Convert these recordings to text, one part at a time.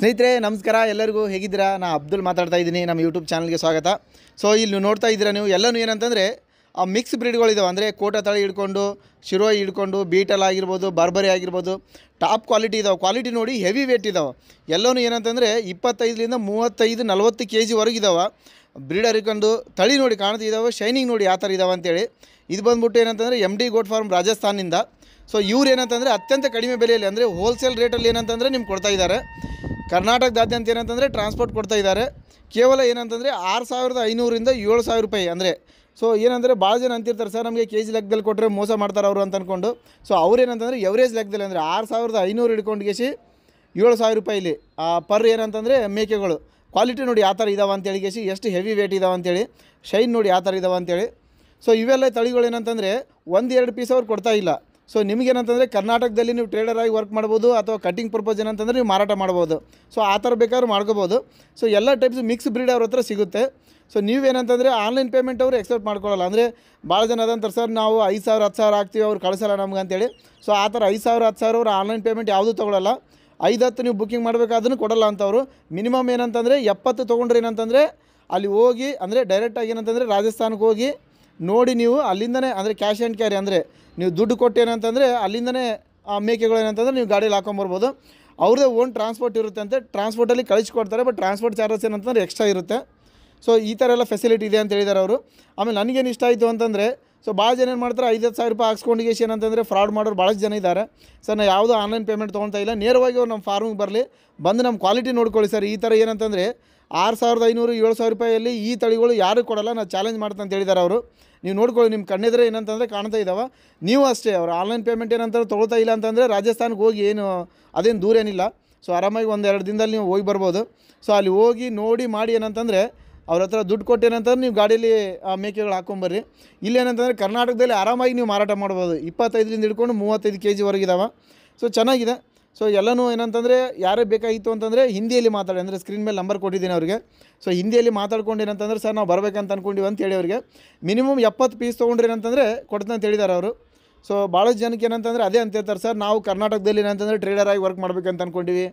ಸ್ನೇಹಿತರೆ ನಮಸ್ಕಾರ ಎಲ್ಲರಿಗೂ ಹೇಗಿದ್ದೀರಾ ನಾ ಅಬ್ದುಲ್ ಮಾತಾಡ್ತಾ ಇದ್ದೀನಿ ನಮ್ಮ ಯೂಟ್ಯೂಬ್ ಚಾನಲ್ಗೆ ಸ್ವಾಗತ ಸೊ ಇಲ್ಲಿ ನೋಡ್ತಾ ಇದ್ದೀರಾ ನೀವು ಎಲ್ಲನೂ ಏನಂತಂದರೆ ಆ ಮಿಕ್ಸ್ ಬ್ರೀಡ್ಗಳಿದಾವೆ ಅಂದರೆ ಕೋಟ ತಳಿ ಹಿಡ್ಕೊಂಡು ಶಿರೋಯಿ ಹಿಡ್ಕೊಂಡು ಬೀಟಲ್ ಆಗಿರ್ಬೋದು ಬರ್ಬರಿ ಆಗಿರ್ಬೋದು ಟಾಪ್ ಕ್ವಾಲಿಟಿ ಇದಾವೆ ಕ್ವಾಲಿಟಿ ನೋಡಿ ಹೆವಿ ವೇಟ್ ಇದಾವೆ ಎಲ್ಲನೂ ಏನಂತಂದರೆ ಇಪ್ಪತ್ತೈದರಿಂದ ಮೂವತ್ತೈದು ನಲ್ವತ್ತು ಕೆ ಜಿವರೆಗಿದ್ದಾವೆ ಬ್ರೀಡ್ ಹರಿಕೊಂಡು ತಳಿ ನೋಡಿ ಕಾಣ್ತಿದ್ದಾವೆ ಶೈನಿಂಗ್ ನೋಡಿ ಆ ಥರ ಇದಾವೆ ಅಂತೇಳಿ ಇದು ಬಂದ್ಬಿಟ್ಟು ಏನಂತಂದರೆ ಎಮ್ ಡಿ ಗೋಟ್ ಫಾರ್ಮ್ ರಾಜಸ್ಥಾನಿಂದ ಸೊ ಇವ್ರು ಏನಂತಂದರೆ ಅತ್ಯಂತ ಕಡಿಮೆ ಬೆಲೆಯಲ್ಲಿ ಅಂದರೆ ಹೋಲ್ಸೇಲ್ ರೇಟಲ್ಲಿ ಏನಂತಂದರೆ ನಿಮ್ಗೆ ಕೊಡ್ತಾ ಇದ್ದಾರೆ ಕರ್ನಾಟಕದಾದ್ಯಂತ ಏನಂತಂದರೆ ಟ್ರಾನ್ಸ್ಪೋರ್ಟ್ ಕೊಡ್ತಾ ಇದ್ದಾರೆ ಕೇವಲ ಏನಂತಂದರೆ ಆರು ಸಾವಿರದ ಐನೂರಿಂದ ಏಳು ಸಾವಿರ ರೂಪಾಯಿ ಅಂದರೆ ಸೊ ಏನಂದರೆ ಭಾಳ ಜನ ಅಂತಿರ್ತಾರೆ ಸರ್ ನಮಗೆ ಕೆ ಜಿ ಲೆಕ್ಕದಲ್ಲಿ ಕೊಟ್ಟರೆ ಮೋಸ ಮಾಡ್ತಾರೆ ಅವರು ಅಂತ ಅಂದ್ಕೊಂಡು ಸೊ ಅವ್ರೇನಂತಂದರೆ ಎವರೇಜ್ ಲೆಕ್ಕದಲ್ಲಿ ಅಂದರೆ ಆರು ಸಾವಿರದ ಐನೂರು ಗೆಸಿ ಏಳು ಸಾವಿರ ರೂಪಾಯಿಲಿ ಪರ್ ಏನಂತಂದರೆ ಮೇಕೆಗಳು ಕ್ವಾಲಿಟಿ ನೋಡಿ ಯಾವ ಥರ ಇದಾವ ಅಂತೇಳಿ ಗೆಸಿ ಎಷ್ಟು ಹೆವಿ ವೇಟ್ ಇದಾವೆ ಅಂತೇಳಿ ಶೈನ್ ನೋಡಿ ಯಾವ ಥರ ಇದಾವ ಅಂತೇಳಿ ಸೊ ಇವೆಲ್ಲ ತಳಿಗಳು ಏನಂತಂದರೆ ಒಂದು ಎರಡು ಪೀಸ್ ಅವ್ರು ಕೊಡ್ತಾ ಇಲ್ಲ ಸೊ ನಿಮಗೇನಂತಂದರೆ ಕರ್ನಾಟಕದಲ್ಲಿ ನೀವು ಟ್ರೇಡರಾಗಿ ವರ್ಕ್ ಮಾಡ್ಬೋದು ಅಥವಾ ಕಟಿಂಗ್ ಪರ್ಪೋಸ್ ಏನಂತಂದರೆ ನೀವು ಮಾರಾಟ ಮಾಡ್ಬೋದು ಸೊ ಆ ಥರ ಬೇಕಾದ್ರೂ ಮಾಡ್ಕೋಬೋದು ಸೊ ಎಲ್ಲ ಟೈಪ್ಸ್ ಮಿಕ್ಸ್ ಬ್ರೀಡ್ ಅವ್ರ ಹತ್ರ ಸಿಗುತ್ತೆ ಸೊ ನೀವೇನಂತಂದರೆ ಆನ್ಲೈನ್ ಪೇಮೆಂಟ್ ಅವರು ಎಕ್ಸೆಪ್ಟ್ ಮಾಡ್ಕೊಳ್ಳಲ್ಲ ಅಂದರೆ ಭಾಳ ಜನ ಅದಂತಾರೆ ಸರ್ ನಾವು ಐದು ಸಾವಿರ ಹತ್ತು ಸಾವಿರ ಹಾಕ್ತೀವಿ ಅವ್ರು ಕಳಿಸಲ್ಲ ನಮ್ಗೆ ಅಂತೇಳಿ ಸೊ ಆ ಥರ ಐದು ಸಾವಿರ ಹತ್ತು ಸಾವಿರ ಅವ್ರು ಆನ್ಲೈನ್ ಪೇಮೆಂಟ್ ಯಾವುದೂ ತೊಗೊಳ್ಳಲ್ಲ ಐದು ಹತ್ತು ನೀವು ಬುಕ್ಕಿಂಗ್ ಮಾಡಬೇಕಾದ್ರೂ ಕೊಡಲ್ಲ ಅಂತವರು ಮಿನಿಮಮ್ ಏನಂತಂದರೆ ಎಪ್ಪತ್ತು ತೊಗೊಂಡ್ರೆ ಏನಂತಂದರೆ ಅಲ್ಲಿ ಹೋಗಿ ಅಂದರೆ ಡೈರೆಕ್ಟಾಗಿ ಏನಂತಂದರೆ ರಾಜಸ್ಥಾನಕ್ಕೆ ಹೋಗಿ ನೋಡಿ ನೀವು ಅಲ್ಲಿಂದನೇ ಅಂದರೆ ಕ್ಯಾಶ್ ಆ್ಯಂಡ್ ಕ್ಯಾರಿ ಅಂದರೆ ನೀವು ದುಡ್ಡು ಕೊಟ್ಟೇನಂತಂದರೆ ಅಲ್ಲಿಂದನೇ ಆ ಮೇಕೆಗಳೇನಂತಂದರೆ ನೀವು ಗಾಡಿಯಲ್ಲಿ ಹಾಕೊಂಬರ್ಬೋದು ಅವ್ರದ್ದೇ ಓನ್ ಟ್ರಾನ್ಸ್ಪೋರ್ಟ್ ಇರುತ್ತೆ ಅಂತ ಟ್ರಾನ್ಸ್ಪೋರ್ಟಲ್ಲಿ ಕಳಿಸ್ಕೊಡ್ತಾರೆ ಬಟ್ ಟ್ರಾನ್ಸ್ಪೋರ್ಟ್ ಚಾರ್ಜಸ್ ಏನಂತಂದರೆ ಎಕ್ಸ್ಟ್ರಾ ಇರುತ್ತೆ ಸೊ ಈ ಥರ ಎಲ್ಲ ಫೆಸಿಲಿಟಿ ಇದೆ ಅಂತ ಹೇಳಿದ್ದಾರೆ ಅವರು ಆಮೇಲೆ ನನಗೇನು ಇಷ್ಟ ಆಯಿತು ಅಂತಂದರೆ ಸೊ ಭಾಳ ಜನ ಏನು ಮಾಡ್ತಾರೆ ಐದು ಸಾವಿರ ರೂಪಾಯಿ ಹಾಕ್ಸ್ಕೊಂಡು ಏನಂತಂದರೆ ಫ್ರಾಡ್ ಮಾಡೋರು ಭಾಳಷ್ಟು ಜನ ಇದ್ದಾರೆ ಸರ್ ನಾವು ಯಾವುದೋ ಆನ್ಲೈನ್ ಪೇಮೆಂಟ್ ತೊಗೊಳ್ತಾ ಇಲ್ಲ ನೇರವಾಗಿ ಅವ್ರು ನಮ್ಮ ಫಾರ್ಮಿಗೆ ಬರಲಿ ಬಂದು ನಮ್ಮ ಕ್ವಾಲಿಟಿ ನೋಡ್ಕೊಳ್ಳಿ ಸರ್ ಈ ಥರ ಏನಂತಂದರೆ ಆರು ಸಾವಿರದ ಐನೂರು ಏಳು ಸಾವಿರ ರೂಪಾಯಲ್ಲಿ ಈ ತಳಿಗಳು ಯಾರು ಕೊಡಲ್ಲ ನಾನು ಚಾಲೆಂಜ್ ಮಾಡ್ತಾ ಅಂತ ಹೇಳಿದ್ದಾರೆ ಅವರು ನೀವು ನೋಡ್ಕೊಳ್ಳಿ ನಿಮ್ಮ ಕಣ್ಣೆದ್ರೆ ಏನಂತಂದರೆ ಕಾಣ್ತಾ ಇದ್ದಾವೆ ನೀವು ಅಷ್ಟೇ ಅವರು ಆನ್ಲೈನ್ ಪೇಮೆಂಟ್ ಏನಂತಾರೆ ತೊಗೊಳ್ತಾ ಇಲ್ಲ ಅಂತಂದರೆ ರಾಜಸ್ಥಾನಕ್ಕೆ ಹೋಗಿ ಏನು ಅದೇನು ದೂರ ಏನಿಲ್ಲ ಸೊ ಆರಾಮಾಗಿ ಒಂದು ಎರಡು ದಿನದಲ್ಲಿ ನೀವು ಹೋಗಿ ಬರ್ಬೋದು ಸೊ ಅಲ್ಲಿ ಹೋಗಿ ನೋಡಿ ಮಾಡಿ ಏನಂತಂದರೆ ಅವ್ರ ಹತ್ರ ದುಡ್ಡು ಕೊಟ್ಟೇನಂತಂದ್ರೆ ನೀವು ಆ ಮೇಕೆಗಳು ಹಾಕೊಂಬರ್ರಿ ಇಲ್ಲೇನಂತಂದರೆ ಕರ್ನಾಟಕದಲ್ಲಿ ಆರಾಮಾಗಿ ನೀವು ಮಾರಾಟ ಮಾಡ್ಬೋದು ಇಪ್ಪತ್ತೈದರಿಂದ ಹಿಡ್ಕೊಂಡು ಮೂವತ್ತೈದು ಕೆ ಜಿವರೆಗಿದಾವೆ ಸೊ ಚೆನ್ನಾಗಿದೆ ಸೊ ಎಲ್ಲನೂ ಏನಂತಂದರೆ ಯಾರೇ ಬೇಕಾಗಿತ್ತು ಅಂತಂದರೆ ಹಿಂದಿಯಲ್ಲಿ ಮಾತಾಡಿ ಅಂದರೆ ಸ್ಕ್ರೀನ್ ಮೇಲೆ ನಂಬರ್ ಕೊಟ್ಟಿದ್ದೀನಿ ಅವರಿಗೆ ಸೊ ಹಿಂದಿಯಲ್ಲಿ ಮಾತಾಡ್ಕೊಂಡು ಏನಂತಂದರೆ ಸರ್ ನಾವು ಬರಬೇಕಂತ ಅಂದ್ಕೊಂಡಿವಿ ಹೇಳಿ ಅವ್ರಿಗೆ ಮಿನಿಮಮ್ ಎಪ್ಪತ್ತು ಪೀಸ್ ತೊಗೊಂಡ್ರಿ ಏನಂತಂದರೆ ಕೊಡ್ತೀನಿ ಅಂತ ಹೇಳಿದ್ದಾರೆ ಅವರು ಸೊ ಭಾಳಷ್ಟು ಜನಕ್ಕೆ ಏನಂತಂದರೆ ಅದೇ ಅಂತ ಹೇಳ್ತಾರೆ ಸರ್ ನಾವು ಕರ್ನಾಟಕದಲ್ಲಿ ಏನಂತಂದರೆ ಟ್ರೇಡರಾಗಿ ವರ್ಕ್ ಮಾಡಬೇಕಂತ ಅಂದ್ಕೊಂಡಿವಿ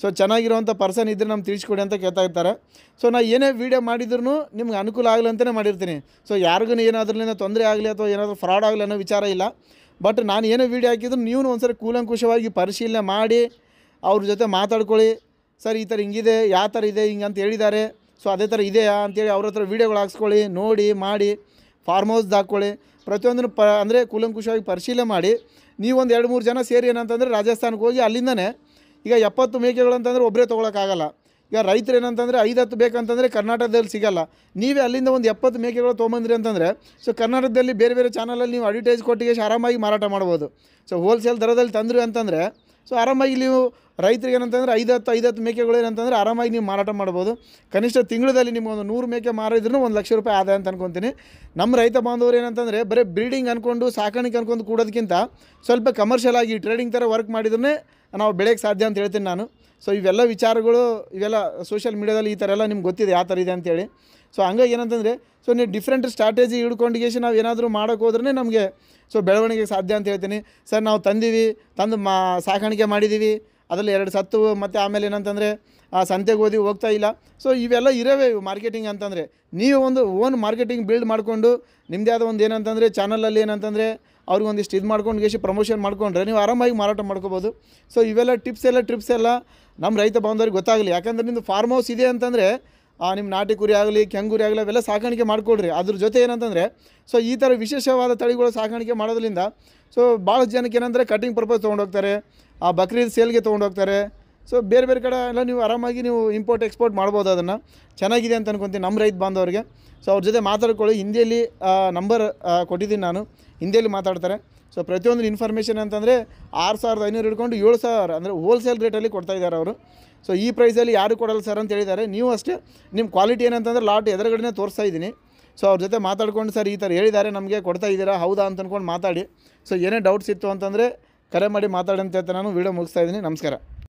ಸೊ ಚೆನ್ನಾಗಿರುವಂಥ ಪರ್ಸನ್ ಇದ್ದರೆ ನಮ್ಗೆ ತಿಳಿಸ್ಕೊಡಿ ಅಂತ ಕೇಳ್ತಾ ಇರ್ತಾರೆ ಸೊ ನಾ ಏನೇ ವೀಡಿಯೋ ಮಾಡಿದ್ರು ನಿಮ್ಗೆ ಅನುಕೂಲ ಆಗಲಿ ಅಂತಲೇ ಮಾಡಿರ್ತೀನಿ ಸೊ ಯಾರಿಗೂ ಏನಾದ್ರಲಿಂದ ತೊಂದರೆ ಆಗಲಿ ಅಥವಾ ಏನಾದರೂ ಫ್ರಾಡ್ ಆಗಲಿ ಅನ್ನೋ ವಿಚಾರ ಇಲ್ಲ ಬಟ್ ನಾನು ಏನೋ ವೀಡಿಯೋ ಹಾಕಿದ್ರು ನೀವು ಒಂದ್ಸರಿ ಕೂಲಂಕುಷವಾಗಿ ಪರಿಶೀಲನೆ ಮಾಡಿ ಅವ್ರ ಜೊತೆ ಮಾತಾಡ್ಕೊಳ್ಳಿ ಸರ್ ಈ ಥರ ಹಿಂಗಿದೆ ಯಾವ ಥರ ಇದೆ ಹಿಂಗೆ ಅಂತ ಹೇಳಿದ್ದಾರೆ ಸೊ ಅದೇ ಥರ ಇದೆಯಾ ಅಂತೇಳಿ ಅವ್ರ ಹತ್ರ ವೀಡಿಯೋಗಳು ಹಾಕ್ಸ್ಕೊಳ್ಳಿ ನೋಡಿ ಮಾಡಿ ಫಾರ್ಮ್ ಹೌಸ್ ಹಾಕ್ಕೊಳ್ಳಿ ಪ್ರತಿಯೊಂದನ್ನು ಪ ಅಂದರೆ ಕೂಲಂಕುಷವಾಗಿ ಪರಿಶೀಲನೆ ಮಾಡಿ ನೀವೊಂದು ಎರಡು ಮೂರು ಜನ ಸೇರಿ ಏನಂತಂದರೆ ರಾಜಸ್ಥಾನಕ್ಕೆ ಹೋಗಿ ಅಲ್ಲಿಂದನೇ ಈಗ ಎಪ್ಪತ್ತು ಮೇಕೆಗಳು ಅಂತಂದರೆ ಒಬ್ಬರೇ ತೊಗೊಳಕ್ಕಾಗಲ್ಲ ಈಗ ರೈತರು ಏನಂತಂದರೆ ಐದು ಹತ್ತು ಬೇಕಂತಂದರೆ ಕರ್ನಾಟಕದಲ್ಲಿ ಸಿಗಲ್ಲ ನೀವೇ ಅಲ್ಲಿಂದ ಒಂದು ಎಪ್ಪತ್ತು ಮೇಕೆಗಳು ತೊಗೊಂಬಂದ್ರಿ ಅಂತಂದರೆ ಸೊ ಕರ್ನಾಟಕದಲ್ಲಿ ಬೇರೆ ಬೇರೆ ಚಾನಲಲ್ಲಿ ನೀವು ಅಡ್ವರ್ಟೈಸ್ ಕೊಟ್ಟಿಗೆ ಆರಾಮಾಗಿ ಮಾರಾಟ ಮಾಡ್ಬೋದು ಸೊ ಹೋಲ್ಸೇಲ್ ದರದಲ್ಲಿ ತಂದ್ರಿ ಅಂತಂದರೆ ಸೊ ಆರಾಮಾಗಿ ನೀವು ರೈತರಿಗೆ ಏನಂತಂದರೆ ಐದು ಹತ್ತು ಐದು ಹತ್ತು ಮೇಕೆಗಳು ಏನಂತಂದರೆ ಆರಾಮಾಗಿ ನೀವು ಮಾರಾಟ ಮಾಡ್ಬೋದು ಕನಿಷ್ಠ ತಿಂಗಳಲ್ಲಿ ನಿಮಗೊಂದು ನೂರು ಮೇಕೆ ಮಾರಿದ್ರೂ ಒಂದು ಲಕ್ಷ ರೂಪಾಯಿ ಆದಾಯ ಅಂತ ಅನ್ಕೊತೀನಿ ನಮ್ಮ ರೈತ ಬಾಂಧವರು ಏನಂತಂದರೆ ಬರೀ ಬ್ರೀಡಿಂಗ್ ಅಂದ್ಕೊಂಡು ಸಾಕಾಣಿಕೆ ಅಂದ್ಕೊಂಡು ಕೂಡೋದಕ್ಕಿಂತ ಸ್ವಲ್ಪ ಕಮರ್ಷಿಯಲ್ ಆಗಿ ಟ್ರೇಡಿಂಗ್ ಥರ ವರ್ಕ್ ಮಾಡಿದ್ರೆ ನಾವು ಬೆಳೆಯೋಕ್ಕೆ ಸಾಧ್ಯ ಅಂತ ಹೇಳ್ತೀನಿ ನಾನು ಸೊ ಇವೆಲ್ಲ ವಿಚಾರಗಳು ಇವೆಲ್ಲ ಸೋಷಿಯಲ್ ಮೀಡ್ಯಾದಲ್ಲಿ ಈ ಥರ ಎಲ್ಲ ನಿಮ್ಗೆ ಗೊತ್ತಿದೆ ಯಾವ ಥರ ಇದೆ ಅಂತೇಳಿ ಸೊ ಹಂಗಾಗಿ ಏನಂತಂದರೆ ಸೊ ನೀವು ಡಿಫ್ರೆಂಟ್ ಸ್ಟ್ರಾಟಜಿ ಹಿಡ್ಕೊಂಡಿಗೇಶಿ ನಾವು ಏನಾದರೂ ಮಾಡೋಕ್ಕೆ ಹೋದ್ರೆ ನಮಗೆ ಸೊ ಬೆಳವಣಿಗೆ ಸಾಧ್ಯ ಅಂತ ಹೇಳ್ತೀನಿ ಸರ್ ನಾವು ತಂದೀವಿ ತಂದು ಮಾ ಸಾಕಾಣಿಕೆ ಮಾಡಿದ್ದೀವಿ ಅದರಲ್ಲಿ ಎರಡು ಸತ್ತು ಮತ್ತು ಆಮೇಲೆ ಏನಂತಂದರೆ ಆ ಸಂತೆಗೆ ಓದಿ ಹೋಗ್ತಾ ಇಲ್ಲ ಸೊ ಇವೆಲ್ಲ ಇರೋವೆ ಇವು ಮಾರ್ಕೆಟಿಂಗ್ ಅಂತಂದರೆ ನೀವು ಒಂದು ಓನ್ ಮಾರ್ಕೆಟಿಂಗ್ ಬಿಲ್ಡ್ ಮಾಡಿಕೊಂಡು ನಿಮ್ಮದೇ ಆದ ಒಂದು ಏನಂತಂದರೆ ಚಾನಲಲ್ಲಿ ಏನಂತಂದರೆ ಅವ್ರಿಗೊಂದಿಷ್ಟು ಇದು ಮಾಡ್ಕೊಂಡು ಎಷ್ಟು ಪ್ರಮೋಷನ್ ಮಾಡ್ಕೊಂಡ್ರೆ ನೀವು ಆರಾಮಾಗಿ ಮಾರಾಟ ಮಾಡ್ಕೋಬೋದು ಸೊ ಇವೆಲ್ಲ ಟಿಪ್ಸ್ ಎಲ್ಲ ಟ್ರಿಪ್ಸ್ ಎಲ್ಲ ನಮ್ಮ ರೈತ ಬಾಂಧವ್ರಿಗೆ ಗೊತ್ತಾಗಲಿ ಯಾಕಂದರೆ ನಿಮ್ಮದು ಫಾರ್ಮ್ ಹೌಸ್ ಇದೆ ಅಂತಂದರೆ ನಿಮ್ಮ ನಾಟಿ ಕುರಿ ಆಗಲಿ ಕೆಂಗುರಿ ಆಗಲಿ ಅವೆಲ್ಲ ಸಾಕಾಣಿಕೆ ಮಾಡಿಕೊಡ್ರಿ ಅದ್ರ ಜೊತೆ ಏನಂತಂದರೆ ಸೊ ಈ ಥರ ವಿಶೇಷವಾದ ತಳಿಗಳು ಸಾಕಾಣಿಕೆ ಮಾಡೋದ್ರಿಂದ ಸೊ ಭಾಳ ಜನಕ್ಕೆ ಏನಂದರೆ ಕಟಿಂಗ್ ಪರ್ಪಸ್ ತೊಗೊಂಡೋಗ್ತಾರೆ ಆ ಬಕ್ರೀದ್ ಸೇಲ್ಗೆ ತೊಗೊಂಡೋಗ್ತಾರೆ ಸೊ ಬೇರೆ ಬೇರೆ ಕಡೆ ಎಲ್ಲ ನೀವು ಆರಾಮಾಗಿ ನೀವು ಇಂಪೋರ್ಟ್ ಎಕ್ಸ್ಪೋರ್ಟ್ ಮಾಡ್ಬೋದು ಅದನ್ನು ಚೆನ್ನಾಗಿದೆ ಅಂತ ಅನ್ಕೊತೀನಿ ನಮ್ಮ ರೈತ ಬಾಂಧವ್ರಿಗೆ ಸೊ ಅವ್ರ ಜೊತೆ ಮಾತಾಡ್ಕೊಳ್ಳಿ ಹಿಂದಿಯಲ್ಲಿ ನಂಬರ್ ಕೊಟ್ಟಿದ್ದೀನಿ ನಾನು ಹಿಂದಿಯಲ್ಲಿ ಮಾತಾಡ್ತಾರೆ ಸೊ ಪ್ರತಿಯೊಂದು ಇನ್ಫಾರ್ಮೇಷನ್ ಅಂತಂದರೆ ಆರು ಸಾವಿರದ ಐನೂರು ಹಿಡ್ಕೊಂಡು ಏಳು ಸಾವಿರ ಅಂದರೆ ಹೋಲ್ಸೇಲ್ ರೇಟಲ್ಲಿ ಕೊಡ್ತಾ ಇದ್ದಾರೆ ಅವರು ಸೊ ಈ ಪ್ರೈಸಲ್ಲಿ ಯಾರು ಕೊಡಲ್ಲ ಸರ್ ಅಂತ ಹೇಳಿದ್ದಾರೆ ನೀವು ಅಷ್ಟೇ ನಿಮ್ಮ ಕ್ವಾಲಿಟಿ ಏನಂತಂದರೆ ಲಾಟ್ ಎದುರುಗಡೆ ತೋರಿಸ್ತಾ ಇದ್ದೀನಿ ಸೊ ಅವ್ರ ಜೊತೆ ಮಾತಾಡ್ಕೊಂಡು ಸರ್ ಈ ಥರ ಹೇಳಿದ್ದಾರೆ ನಮಗೆ ಕೊಡ್ತಾ ಇದ್ದೀರಾ ಹೌದಾ ಅಂತ ಅಂದ್ಕೊಂಡು ಮಾತಾಡಿ ಸೊ ಏನೇ ಡೌಟ್ಸ್ ಇತ್ತು ಅಂತಂದರೆ ಕರೆ ಮಾಡಿ ಮಾತಾಡಿ ಅಂತ ನಾನು ವೀಡಿಯೋ ಮುಗಿಸ್ತಾ ಇದ್ದೀನಿ ನಮಸ್ಕಾರ